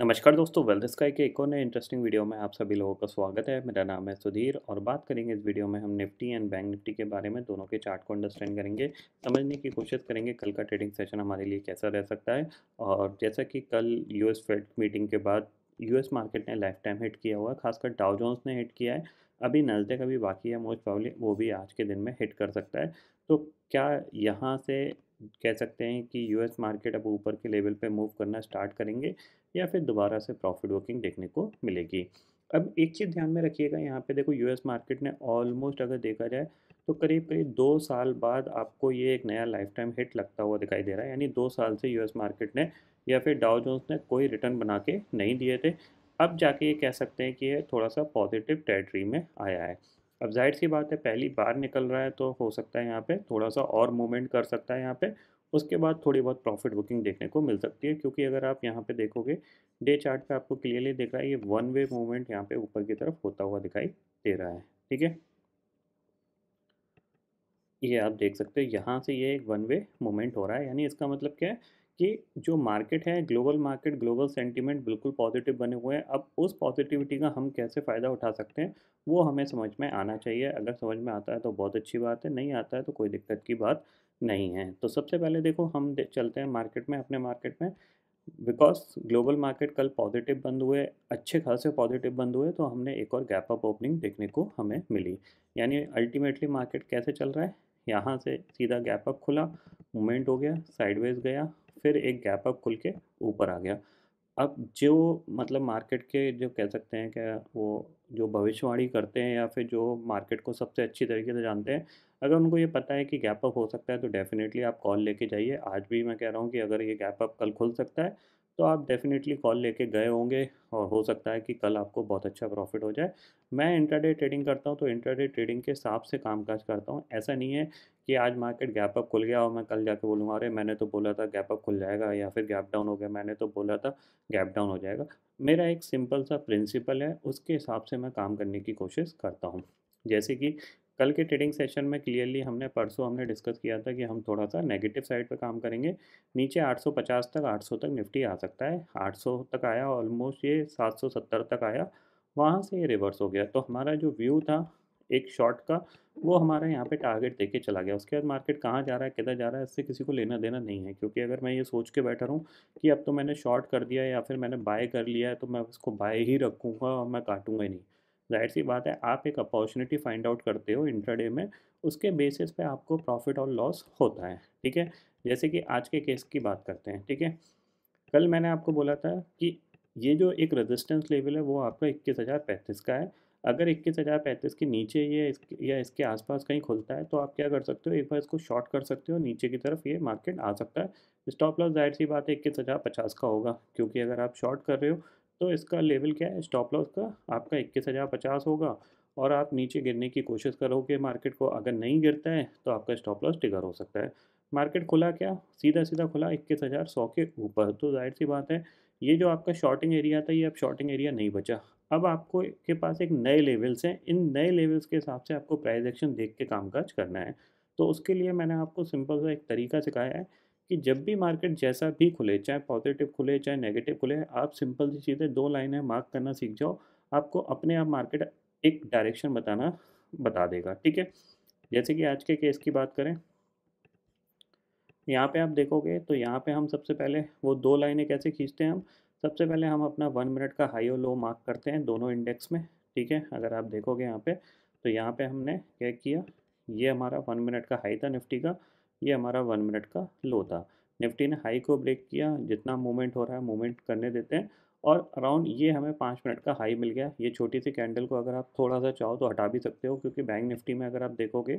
नमस्कार दोस्तों वेलनेस का एक एक और नए इंटरेस्टिंग वीडियो में आप सभी लोगों का स्वागत है मेरा नाम है सुधीर और बात करेंगे इस वीडियो में हम निफ्टी एंड बैंक निफ्टी के बारे में दोनों के चार्ट को अंडरस्टैंड करेंगे समझने की कोशिश करेंगे कल का ट्रेडिंग सेशन हमारे लिए कैसा रह सकता है और जैसा कि कल यू फेड मीटिंग के बाद यू मार्केट ने लाइफ टाइम हिट किया हुआ खासकर डाउ जोन्स ने हिट किया है अभी नज़दीक अभी बाकी है मोस्ट प्रॉब्लम वो भी आज के दिन में हिट कर सकता है तो क्या यहाँ से कह सकते हैं कि यूएस मार्केट अब ऊपर के लेवल पे मूव करना स्टार्ट करेंगे या फिर दोबारा से प्रॉफिट बुकिंग देखने को मिलेगी अब एक चीज़ ध्यान में रखिएगा यहाँ पे देखो यूएस मार्केट ने ऑलमोस्ट अगर देखा जाए तो करीब करीब दो साल बाद आपको ये एक नया लाइफ टाइम हिट लगता हुआ दिखाई दे रहा है यानी दो साल से यूएस मार्केट ने या फिर डाउ जोन्स ने कोई रिटर्न बना के नहीं दिए थे अब जाके ये कह सकते हैं कि ये थोड़ा सा पॉजिटिव टेरिटरी में आया है अब जाहिर सी बात है पहली बार निकल रहा है तो हो सकता है यहाँ पे थोड़ा सा और मूवमेंट कर सकता है यहाँ पे उसके बाद थोड़ी बहुत प्रॉफिट बुकिंग देखने को मिल सकती है क्योंकि अगर आप यहाँ पे देखोगे डे चार्ट पे आपको क्लियरली दिख रहा है ये वन वे मूवमेंट यहाँ पे ऊपर की तरफ होता हुआ दिखाई दे रहा है ठीक है ये आप देख सकते हो यहाँ से ये एक वन वे मूवमेंट हो रहा है यानी इसका मतलब क्या है कि जो मार्केट है ग्लोबल मार्केट ग्लोबल सेंटीमेंट बिल्कुल पॉजिटिव बने हुए हैं अब उस पॉजिटिविटी का हम कैसे फ़ायदा उठा सकते हैं वो हमें समझ में आना चाहिए अगर समझ में आता है तो बहुत अच्छी बात है नहीं आता है तो कोई दिक्कत की बात नहीं है तो सबसे पहले देखो हम चलते हैं मार्केट में अपने मार्केट में बिकॉज ग्लोबल मार्केट कल पॉजिटिव बंद हुए अच्छे खासे पॉजिटिव बंद हुए तो हमने एक और गैप अप ओपनिंग देखने को हमें मिली यानी अल्टीमेटली मार्केट कैसे चल रहा है यहाँ से सीधा गैप अप खुला मूवमेंट हो गया साइडवेज गया फिर एक गैप अप खुल के ऊपर आ गया अब जो मतलब मार्केट के जो कह सकते हैं क्या वो जो भविष्यवाणी करते हैं या फिर जो मार्केट को सबसे अच्छी तरीके से जानते हैं अगर उनको ये पता है कि गैप अप हो सकता है तो डेफ़िनेटली आप कॉल लेके जाइए आज भी मैं कह रहा हूँ कि अगर ये गैप अप कल खुल सकता है तो आप डेफिनेटली कॉल लेके गए होंगे और हो सकता है कि कल आपको बहुत अच्छा प्रॉफिट हो जाए मैं इंटरडे ट्रेडिंग करता हूँ तो इंटरडे ट्रेडिंग के हिसाब से काम काज करता हूँ ऐसा नहीं है कि आज मार्केट गैप अप खुल गया और मैं कल जाके बोलूँगा अरे मैंने तो बोला था गैप अप खुल जाएगा या फिर गैप डाउन हो गया मैंने तो बोला था गैप डाउन हो जाएगा मेरा एक सिंपल सा प्रिंसिपल है उसके हिसाब से मैं काम करने की कोशिश करता हूँ जैसे कि कल के ट्रेडिंग सेशन में क्लियरली हमने परसों हमने डिस्कस किया था कि हम थोड़ा सा नेगेटिव साइड पर काम करेंगे नीचे 850 तक 800 तक निफ्टी आ सकता है 800 तक आया ऑलमोस्ट ये 770 तक आया वहाँ से ये रिवर्स हो गया तो हमारा जो व्यू था एक शॉर्ट का वो हमारा यहाँ पे टारगेट दे के चला गया उसके बाद मार्केट कहाँ जा रहा है किधर जा रहा है इससे किसी को लेना देना नहीं है क्योंकि अगर मैं ये सोच के बैठा रहूँ कि अब तो मैंने शॉर्ट कर दिया या फिर मैंने बाय कर लिया है तो मैं उसको बाय ही रखूँगा और मैं काटूँगा ही नहीं जाहिर सी बात है आप एक अपॉर्चुनिटी फाइंड आउट करते हो इंट्राडे में उसके बेसिस पे आपको प्रॉफिट और लॉस होता है ठीक है जैसे कि आज के केस की बात करते हैं ठीक है कल मैंने आपको बोला था कि ये जो एक रेजिस्टेंस लेवल है वो आपका इक्कीस हज़ार पैंतीस का है अगर इक्कीस हज़ार पैंतीस के नीचे ये इस या इसके आसपास कहीं खुलता है तो आप क्या कर सकते हो एक बार इसको शॉर्ट कर सकते हो नीचे की तरफ ये मार्केट आ सकता है स्टॉप लॉस जाहिर सी बात है इक्कीस हज़ार पचास का होगा क्योंकि अगर आप शॉर्ट कर रहे हो तो इसका लेवल क्या है स्टॉप लॉस का आपका इक्कीस हज़ार पचास होगा और आप नीचे गिरने की कोशिश करोगे मार्केट को अगर नहीं गिरता है तो आपका स्टॉप लॉस टिगर हो सकता है मार्केट खुला क्या सीधा सीधा खुला इक्कीस हज़ार सौ के ऊपर तो जाहिर सी बात है ये जो आपका शॉर्टिंग एरिया था ये अब शॉर्टिंग एरिया नहीं बचा अब आपको के पास एक नए लेवल्स हैं इन नए लेवल्स के हिसाब से आपको प्राइज एक्शन देख के कामकाज करना है तो उसके लिए मैंने आपको सिंपल सा एक तरीका सिखाया है कि जब भी मार्केट जैसा भी खुले चाहे पॉजिटिव खुले चाहे नेगेटिव खुले आप सिंपल सी चीज़ें दो लाइनें मार्क करना सीख जाओ आपको अपने आप मार्केट एक डायरेक्शन बताना बता देगा ठीक है जैसे कि आज के केस की बात करें यहाँ पे आप देखोगे तो यहाँ पे हम सबसे पहले वो दो लाइनें कैसे खींचते हैं हम सबसे पहले हम अपना वन मिनट का हाई और लो मार्क करते हैं दोनों इंडेक्स में ठीक है अगर आप देखोगे यहाँ पे तो यहाँ पे हमने क्या किया ये हमारा वन मिनट का हाई था निफ्टी का ये हमारा वन मिनट का लो था निफ्टी ने हाई को ब्रेक किया जितना मूवमेंट हो रहा है मूवमेंट करने देते हैं और अराउंड ये हमें पाँच मिनट का हाई मिल गया ये छोटी सी कैंडल को अगर आप थोड़ा सा चाहो तो हटा भी सकते हो क्योंकि बैंक निफ्टी में अगर आप देखोगे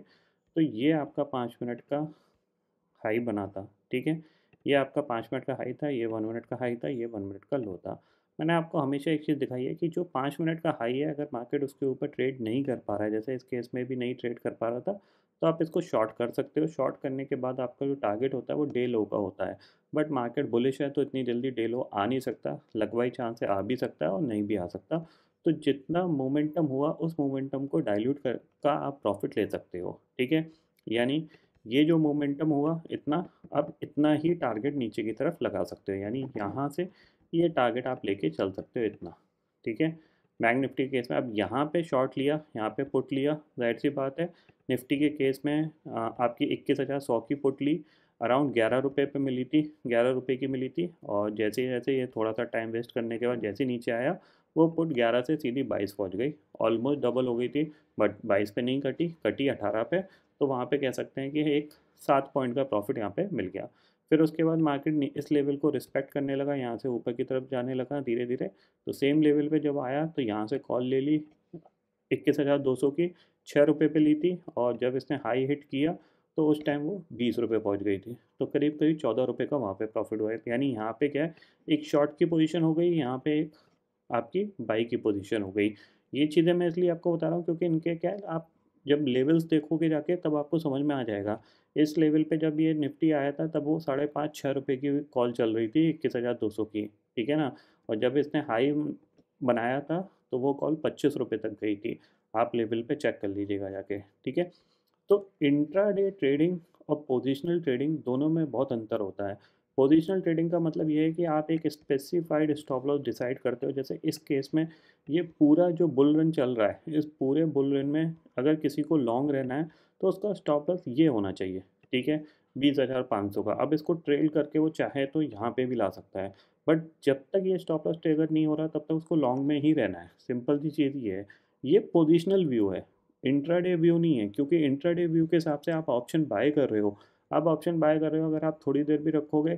तो ये आपका पाँच मिनट का हाई बना था ठीक है ये आपका पाँच मिनट का हाई था ये वन मिनट का हाई था ये वन मिनट का लो था मैंने आपको हमेशा एक चीज़ दिखाई है कि जो पाँच मिनट का हाई है अगर मार्केट उसके ऊपर ट्रेड नहीं कर पा रहा है जैसे इस केस में भी नहीं ट्रेड कर पा रहा था तो आप इसको शॉर्ट कर सकते हो शॉर्ट करने के बाद आपका जो टारगेट होता है वो डे लो का होता है बट मार्केट बुलिश है तो इतनी जल्दी डे लो आ नहीं सकता लगवाई चांस है आ भी सकता है और नहीं भी आ सकता तो जितना मोमेंटम हुआ उस मोमेंटम को डाइल्यूट कर का आप प्रॉफिट ले सकते हो ठीक है यानी ये जो मोमेंटम हुआ इतना अब इतना ही टारगेट नीचे की तरफ लगा सकते हो यानी यहाँ से ये टारगेट आप लेके चल सकते हो इतना ठीक है बैंक निफ्टी के केस में अब यहाँ पे शॉर्ट लिया यहाँ पे पुट लिया जाहिर सी बात है निफ्टी के केस में आपकी इक्कीस हज़ार सौ की पुट ली अराउंड ग्यारह रुपये पर मिली थी ग्यारह रुपये की मिली थी और जैसे जैसे ये थोड़ा सा टाइम वेस्ट करने के बाद जैसे नीचे आया वो पुट ग्यारह से सीधी बाईस पहुँच गई ऑलमोस्ट डबल हो गई थी बट बाईस पे नहीं कटी कटी अठारह पे तो वहाँ पे कह सकते हैं कि एक सात पॉइंट का प्रॉफिट यहाँ पे मिल गया फिर उसके बाद मार्केट इस लेवल को रिस्पेक्ट करने लगा यहाँ से ऊपर की तरफ जाने लगा धीरे धीरे तो सेम लेवल पे जब आया तो यहाँ से कॉल ले ली इक्कीस हज़ार दो सौ की छः रुपये पर ली थी और जब इसने हाई हिट किया तो उस टाइम वो बीस रुपये पहुँच गई थी तो करीब करीब चौदह रुपये का वहाँ पर प्रॉफिट हुआ है यानी यहाँ पे क्या है एक शॉर्ट की पोजिशन हो गई यहाँ पर एक आपकी बाई की पोजिशन हो गई ये चीज़ें मैं इसलिए आपको बता रहा हूँ क्योंकि इनके क्या है आप जब लेवल्स देखोगे जाके तब आपको समझ में आ जाएगा इस लेवल पे जब ये निफ्टी आया था तब वो साढ़े पाँच छः रुपये की कॉल चल रही थी इक्कीस हज़ार दो सौ की ठीक है ना और जब इसने हाई बनाया था तो वो कॉल पच्चीस रुपये तक गई थी आप लेवल पे चेक कर लीजिएगा जाके ठीक है तो इंट्राडे ट्रेडिंग और पोजिशनल ट्रेडिंग दोनों में बहुत अंतर होता है पोजिशनल ट्रेडिंग का मतलब ये है कि आप एक स्पेसिफाइड स्टॉप लॉस डिसाइड करते हो जैसे इस केस में ये पूरा जो बुल रन चल रहा है इस पूरे बुल रन में अगर किसी को लॉन्ग रहना है तो उसका स्टॉप लॉस ये होना चाहिए ठीक है बीस हज़ार पाँच सौ का अब इसको ट्रेल करके वो चाहे तो यहाँ पे भी ला सकता है बट जब तक ये स्टॉप लॉस ट्रेगर नहीं हो रहा तब तक उसको लॉन्ग में ही रहना है सिंपल सी चीज़ ये है ये पोजिशनल व्यू है इंट्राडे व्यू नहीं है क्योंकि इंट्राडे व्यू के हिसाब से आप ऑप्शन बाय कर रहे हो आप ऑप्शन बाय कर रहे हो अगर आप थोड़ी देर भी रखोगे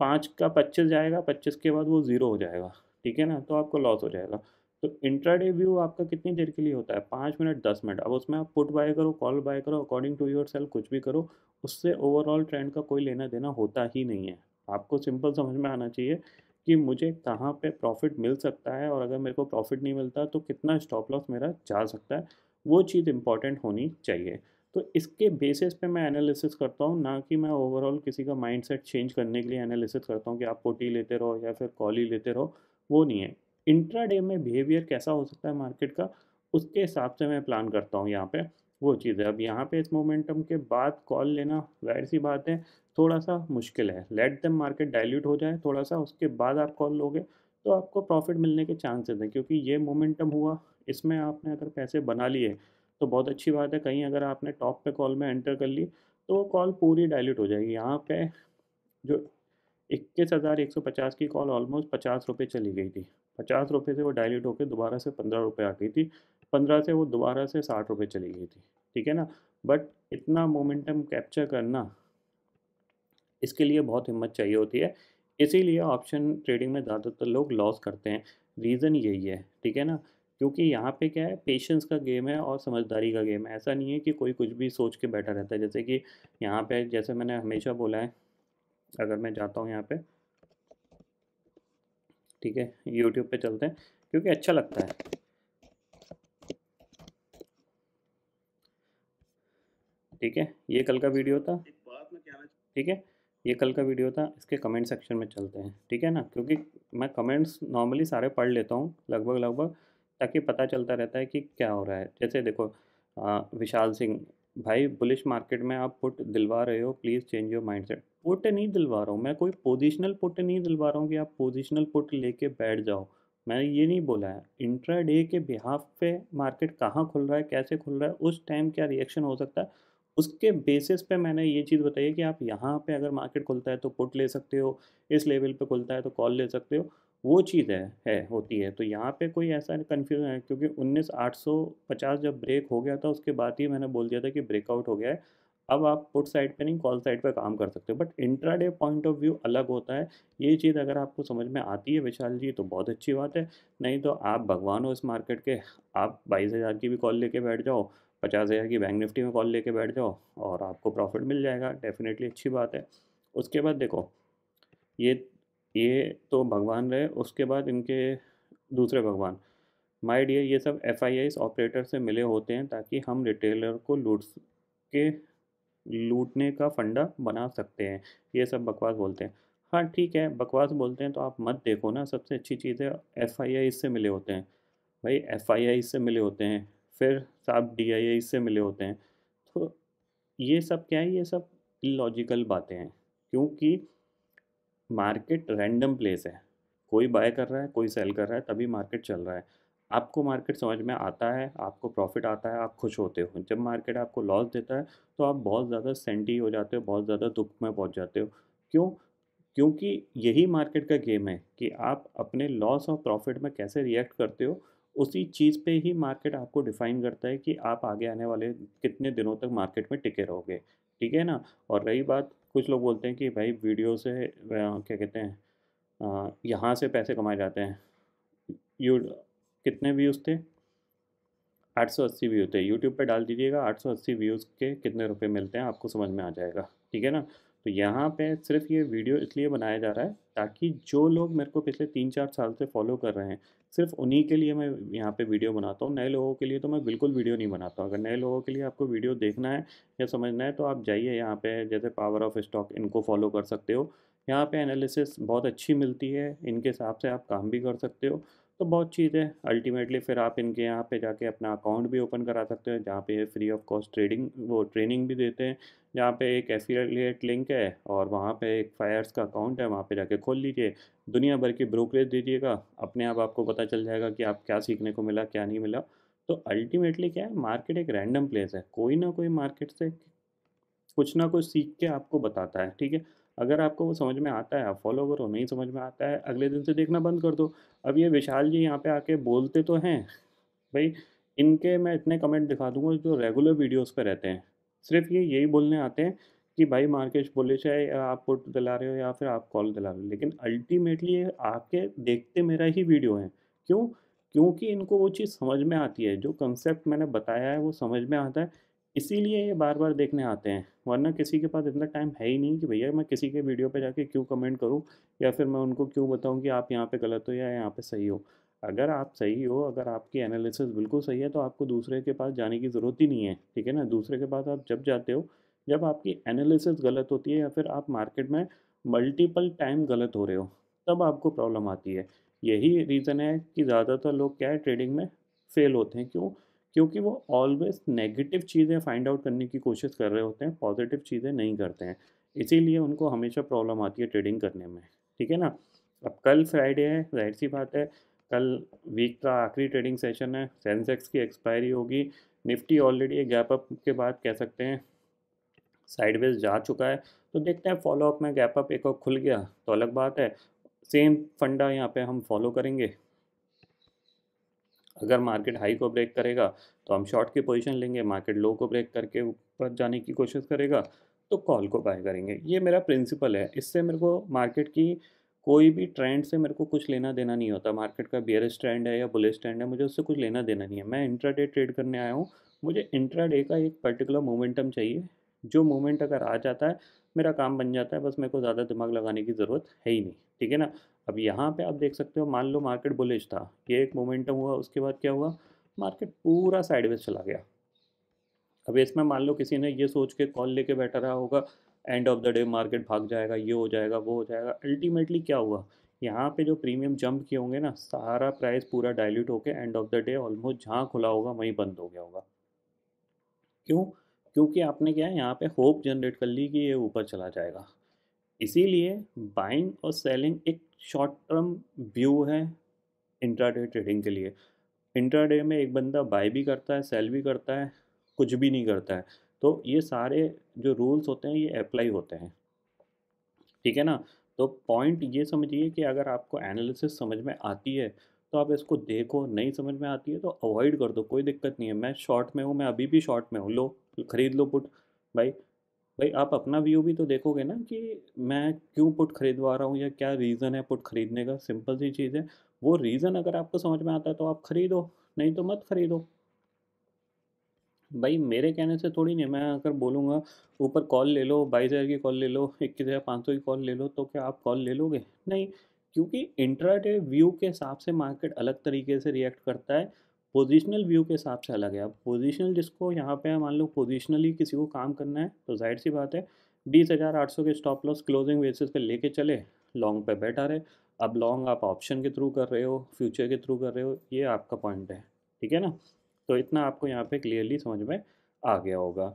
पाँच का पच्चीस जाएगा पच्चीस के बाद वो ज़ीरो हो जाएगा ठीक है ना तो आपको लॉस हो जाएगा तो इंट्राडे व्यू आपका कितनी देर के लिए होता है पाँच मिनट दस मिनट अब उसमें आप पुट बाय करो कॉल बाय करो अकॉर्डिंग टू योर सेल कुछ भी करो उससे ओवरऑल ट्रेंड का कोई लेना देना होता ही नहीं है आपको सिंपल समझ में आना चाहिए कि मुझे कहाँ पे प्रॉफिट मिल सकता है और अगर मेरे को प्रॉफिट नहीं मिलता तो कितना स्टॉप लॉस मेरा जा सकता है वो चीज़ इंपॉर्टेंट होनी चाहिए तो इसके बेसिस पे मैं एनालिसिस करता हूँ ना कि मैं ओवरऑल किसी का माइंडसेट चेंज करने के लिए एनालिसिस करता हूँ कि आप पोटी लेते रहो या फिर कॉल ही लेते रहो वो नहीं है इंट्राडे में बिहेवियर कैसा हो सकता है मार्केट का उसके हिसाब से मैं प्लान करता हूँ यहाँ पे वो चीज़ है अब यहाँ पे इस मोमेंटम के बाद कॉल लेना जाहिर सी बात है थोड़ा सा मुश्किल है लेट दम मार्केट डाइल्यूट हो जाए थोड़ा सा उसके बाद आप कॉल लोगे तो आपको प्रॉफिट मिलने के चांसेस हैं क्योंकि ये मोमेंटम हुआ इसमें आपने अगर पैसे बना लिए तो बहुत अच्छी बात है कहीं अगर आपने टॉप पे कॉल में एंटर कर ली तो वो कॉल पूरी डायल्यूट हो जाएगी यहाँ पे जो इक्कीस हज़ार एक सौ पचास की कॉल ऑलमोस्ट पचास रुपये चली गई थी पचास रुपये से वो डायलेट होकर दोबारा से पंद्रह रुपये आ गई थी पंद्रह से वो दोबारा से साठ रुपये चली गई थी ठीक है ना बट इतना मोमेंटम कैप्चर करना इसके लिए बहुत हिम्मत चाहिए होती है इसीलिए ऑप्शन ट्रेडिंग में ज़्यादातर लोग लॉस करते हैं रीज़न यही है ठीक है ना क्योंकि यहाँ पे क्या है पेशेंस का गेम है और समझदारी का गेम है ऐसा नहीं है कि कोई कुछ भी सोच के बैठा रहता है जैसे कि यहाँ पे जैसे मैंने हमेशा बोला है अगर मैं जाता हूँ यहाँ पे ठीक है यूट्यूब पे चलते हैं क्योंकि अच्छा लगता है ठीक है ये कल का वीडियो था ठीक है ये कल का वीडियो था इसके कमेंट सेक्शन में चलते हैं ठीक है ना क्योंकि मैं कमेंट्स नॉर्मली सारे पढ़ लेता हूँ लगभग लगभग ताकि पता चलता रहता है कि क्या हो रहा है जैसे देखो आ, विशाल सिंह भाई बुलिश मार्केट में आप पुट दिलवा रहे हो please change your mindset put नहीं दिलवा रहा हूँ मैं कोई पोजिशनल पुट नहीं दिलवा रहा हूँ कि आप पोजिशनल पुट लेके बैठ जाओ मैंने ये नहीं बोला है इंट्रा डे के बिहाफ पे मार्केट कहाँ खुल रहा है कैसे खुल रहा है उस टाइम क्या रिएक्शन हो सकता है उसके बेसिस पे मैंने ये चीज़ बताई है कि आप यहाँ पे अगर मार्केट खुलता है तो पुट ले सकते हो इस लेवल पे खुलता है तो कॉल ले सकते हो वो चीज़ है है होती है तो यहाँ पे कोई ऐसा कन्फ्यूजन है क्योंकि उन्नीस आठ सौ पचास जब ब्रेक हो गया था उसके बाद ही मैंने बोल दिया था कि ब्रेकआउट हो गया है अब आप पुट साइड पे नहीं कॉल साइड पे काम कर सकते हो but intraday point of view अलग होता है ये चीज़ अगर आपको समझ में आती है विशाल जी तो बहुत अच्छी बात है नहीं तो आप भगवान हो इस मार्केट के आप बाईस हज़ार की भी कॉल लेके बैठ जाओ पचास हज़ार की बैंक निफ्टी में कॉल लेके बैठ जाओ और आपको प्रॉफिट मिल जाएगा डेफिनेटली अच्छी बात है उसके बाद देखो ये ये तो भगवान रहे उसके बाद इनके दूसरे भगवान माई डियर ये सब एफ ऑपरेटर से मिले होते हैं ताकि हम रिटेलर को लूट के लूटने का फंडा बना सकते हैं ये सब बकवास बोलते हैं हाँ ठीक है बकवास बोलते हैं तो आप मत देखो ना सबसे अच्छी चीज़ है एफ आई आई से मिले होते हैं भाई एफ आई आई से मिले होते हैं फिर साहब डी आई आई से मिले होते हैं तो ये सब क्या है ये सब इलॉजिकल बातें हैं क्योंकि मार्केट रैंडम प्लेस है कोई बाय कर रहा है कोई सेल कर रहा है तभी मार्केट चल रहा है आपको मार्केट समझ में आता है आपको प्रॉफिट आता है आप खुश होते हो जब मार्केट आपको लॉस देता है तो आप बहुत ज़्यादा सेंटी हो जाते हो बहुत ज़्यादा दुख में पहुँच जाते हो क्यों क्योंकि यही मार्केट का गेम है कि आप अपने लॉस और प्रॉफिट में कैसे रिएक्ट करते हो उसी चीज़ पे ही मार्केट आपको डिफाइन करता है कि आप आगे आने वाले कितने दिनों तक मार्केट में टिके रहोगे ठीक है ना और रही बात कुछ लोग बोलते हैं कि भाई वीडियो से क्या कहते हैं यहाँ से पैसे कमाए जाते हैं यू कितने व्यूज़ थे 880 व्यू थे यूट्यूब पे डाल दीजिएगा 880 व्यूज़ के कितने रुपए मिलते हैं आपको समझ में आ जाएगा ठीक है ना तो यहाँ पे सिर्फ ये वीडियो इसलिए बनाया जा रहा है ताकि जो लोग मेरे को पिछले तीन चार साल से फॉलो कर रहे हैं सिर्फ उन्हीं के लिए मैं यहाँ पे वीडियो बनाता हूँ नए लोगों के लिए तो मैं बिल्कुल वीडियो नहीं बनाता अगर नए लोगों के लिए आपको वीडियो देखना है या समझना है तो आप जाइए यहाँ पे जैसे पावर ऑफ स्टॉक इनको फॉलो कर सकते हो यहाँ पे एनालिसिस बहुत अच्छी मिलती है इनके हिसाब से आप काम भी कर सकते हो तो बहुत चीज़ है अल्टीमेटली फिर आप इनके यहाँ पे जाके अपना अकाउंट भी ओपन करा सकते हो जहाँ पे फ्री ऑफ कॉस्ट ट्रेडिंग वो ट्रेनिंग भी देते हैं जहाँ पे एक एफिलेट लिंक है और वहाँ पे एक फायर्स का अकाउंट है वहाँ पे जाके खोल लीजिए दुनिया भर की ब्रोकरेज दीजिएगा अपने आप आपको पता चल जाएगा कि आप क्या सीखने को मिला क्या नहीं मिला तो अल्टीमेटली क्या है मार्केट एक रैंडम प्लेस है कोई ना कोई मार्केट से कुछ ना कुछ सीख के आपको बताता है ठीक है अगर आपको वो समझ में आता है आप फॉलो करो नहीं समझ में आता है अगले दिन से देखना बंद कर दो अब ये विशाल जी यहाँ पे आके बोलते तो हैं भाई इनके मैं इतने कमेंट दिखा दूंगा जो रेगुलर वीडियोस पे रहते हैं सिर्फ ये यही बोलने आते हैं कि भाई मार्केट बोलिश है या आप पुट दिला रहे हो या फिर आप कॉल दिला रहे हो लेकिन अल्टीमेटली ये आके देखते मेरा ही वीडियो है क्यों क्योंकि इनको वो चीज़ समझ में आती है जो कंसेप्ट मैंने बताया है वो समझ में आता है इसीलिए ये बार बार देखने आते हैं वरना किसी के पास इतना टाइम है ही नहीं कि भैया मैं किसी के वीडियो पे जाके क्यों कमेंट करूँ या फिर मैं उनको क्यों बताऊँ कि आप यहाँ पे गलत हो या यहाँ पे सही हो अगर आप सही हो अगर आपकी एनालिसिस बिल्कुल सही है तो आपको दूसरे के पास जाने की ज़रूरत ही नहीं है ठीक है ना दूसरे के पास आप जब जाते हो जब आपकी एनालिसिस गलत होती है या फिर आप मार्केट में मल्टीपल टाइम गलत हो रहे हो तब आपको प्रॉब्लम आती है यही रीज़न है कि ज़्यादातर लोग क्या है ट्रेडिंग में फेल होते हैं क्यों क्योंकि वो ऑलवेज नेगेटिव चीज़ें फाइंड आउट करने की कोशिश कर रहे होते हैं पॉजिटिव चीज़ें नहीं करते हैं इसीलिए उनको हमेशा प्रॉब्लम आती है ट्रेडिंग करने में ठीक है ना अब कल फ्राइडे है जाहिर सी बात है कल वीक का आखिरी ट्रेडिंग सेशन है सेंसेक्स की एक्सपायरी होगी निफ्टी ऑलरेडी एक गैप अप के बाद कह सकते हैं साइडवेज जा चुका है तो देखते हैं फॉलोअप में गैप अप एक और खुल गया तो अलग बात है सेम फंडा यहाँ पे हम फॉलो करेंगे अगर मार्केट हाई को ब्रेक करेगा तो हम शॉर्ट की पोजीशन लेंगे मार्केट लो को ब्रेक करके ऊपर जाने की कोशिश करेगा तो कॉल को बाय करेंगे ये मेरा प्रिंसिपल है इससे मेरे को मार्केट की कोई भी ट्रेंड से मेरे को कुछ लेना देना नहीं होता मार्केट का बियरिश ट्रेंड है या बुलिश ट्रेंड है मुझे उससे कुछ लेना देना नहीं है मैं इंट्राडे ट्रेड करने आया हूँ मुझे इंट्राडे का एक पर्टिकुलर मोमेंटम चाहिए जो मोमेंट अगर आ जाता है मेरा काम बन जाता है बस मेरे को ज़्यादा दिमाग लगाने की ज़रूरत है ही नहीं ठीक है ना अब यहाँ पे आप देख सकते हो मान लो मार्केट बुलिश था ये एक मोमेंटम हुआ उसके बाद क्या हुआ मार्केट पूरा साइडवेज चला गया अब इसमें मान लो किसी ने ये सोच के कॉल लेके बैठा रहा होगा end of the day market भाग जाएगा ये हो जाएगा वो हो जाएगा अल्टीमेटली क्या हुआ यहाँ पे जो प्रीमियम जंप किए होंगे ना सारा प्राइस पूरा डायल्यूट होके end of the day almost जहाँ खुला होगा वहीं बंद हो गया होगा क्यों क्योंकि आपने क्या है यहाँ पे होप जनरेट कर ली कि ये ऊपर चला जाएगा इसीलिए बाइंग और सेलिंग एक शॉर्ट टर्म व्यू है इंट्राडे ट्रेडिंग के लिए इंट्राडे में एक बंदा बाय भी करता है सेल भी करता है कुछ भी नहीं करता है तो ये सारे जो रूल्स होते हैं ये अप्लाई होते हैं ठीक है ना तो पॉइंट ये समझिए कि अगर आपको एनालिसिस समझ में आती है तो आप इसको देखो नहीं समझ में आती है तो अवॉइड कर दो कोई दिक्कत नहीं है मैं शॉर्ट में हूँ मैं अभी भी शॉर्ट में हूँ लो खरीद लो पुट भाई भाई आप अपना व्यू भी तो देखोगे ना कि मैं क्यों पुट खरीदवा रहा हूँ या क्या रीज़न है पुट खरीदने का सिंपल सी चीज़ है वो रीज़न अगर आपको समझ में आता है तो आप खरीदो नहीं तो मत खरीदो भाई मेरे कहने से थोड़ी नहीं मैं अगर बोलूँगा ऊपर कॉल ले लो बाईस हज़ार की कॉल ले लो इक्कीस हज़ार पाँच सौ की कॉल ले लो तो क्या आप कॉल ले लोगे नहीं क्योंकि इंट्राडे व्यू के हिसाब से मार्केट अलग तरीके से रिएक्ट करता है पोजिशनल व्यू के हिसाब से अलग है अब पोजिशनल जिसको यहाँ पे मान लो पोजिशनली किसी को काम करना है तो जाहिर सी बात है बीस हज़ार आठ सौ के स्टॉप लॉस क्लोजिंग बेसिस पे लेके चले लॉन्ग पे बैठा है अब लॉन्ग आप ऑप्शन के थ्रू कर रहे हो फ्यूचर के थ्रू कर रहे हो ये आपका पॉइंट है ठीक है ना तो इतना आपको यहाँ पे क्लियरली समझ में आ गया होगा